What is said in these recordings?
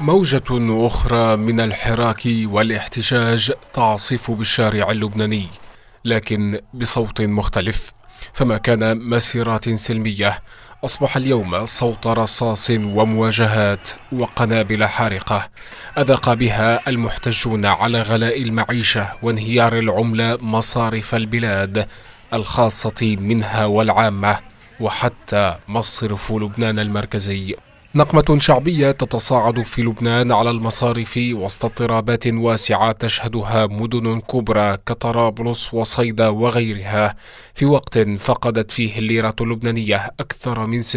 موجة أخرى من الحراك والاحتجاج تعصف بالشارع اللبناني لكن بصوت مختلف فما كان مسيرات سلمية أصبح اليوم صوت رصاص ومواجهات وقنابل حارقة أذاق بها المحتجون على غلاء المعيشة وانهيار العملة مصارف البلاد الخاصة منها والعامة وحتى مصرف لبنان المركزي نقمة شعبية تتصاعد في لبنان على المصارف وسط اضطرابات واسعة تشهدها مدن كبرى كطرابلس وصيدا وغيرها في وقت فقدت فيه الليرة اللبنانية أكثر من 60%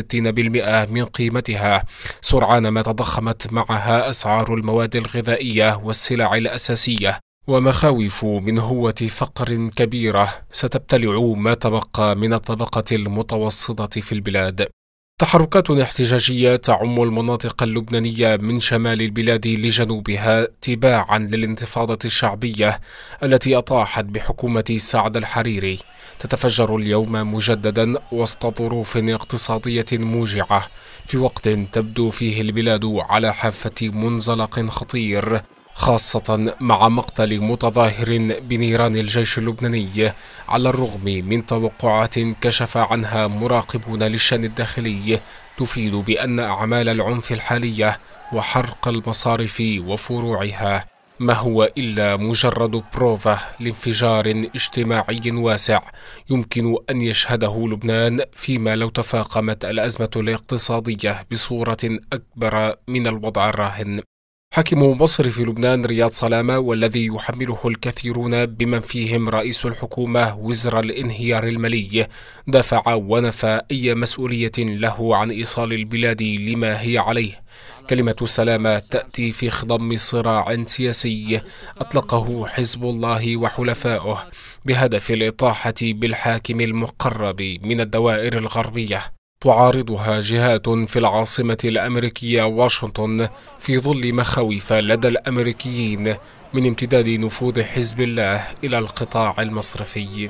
من قيمتها سرعان ما تضخمت معها أسعار المواد الغذائية والسلع الأساسية ومخاوف من هوة فقر كبيرة ستبتلع ما تبقى من الطبقة المتوسطة في البلاد تحركات احتجاجية تعم المناطق اللبنانية من شمال البلاد لجنوبها تباعا للانتفاضة الشعبية التي أطاحت بحكومة سعد الحريري تتفجر اليوم مجددا وسط ظروف اقتصادية موجعة في وقت تبدو فيه البلاد على حافة منزلق خطير خاصة مع مقتل متظاهر بنيران الجيش اللبناني على الرغم من توقعات كشف عنها مراقبون للشأن الداخلي تفيد بأن أعمال العنف الحالية وحرق المصارف وفروعها ما هو إلا مجرد بروفة لانفجار اجتماعي واسع يمكن أن يشهده لبنان فيما لو تفاقمت الأزمة الاقتصادية بصورة أكبر من الوضع الراهن حاكم مصر في لبنان رياض سلامة والذي يحمله الكثيرون بمن فيهم رئيس الحكومة وزر الانهيار المالي دفع ونفى أي مسؤولية له عن إيصال البلاد لما هي عليه كلمة السلامة تأتي في خضم صراع سياسي أطلقه حزب الله وحلفائه بهدف الإطاحة بالحاكم المقرب من الدوائر الغربية تعارضها جهات في العاصمة الأمريكية واشنطن في ظل مخاوف لدى الأمريكيين من امتداد نفوذ حزب الله إلى القطاع المصرفي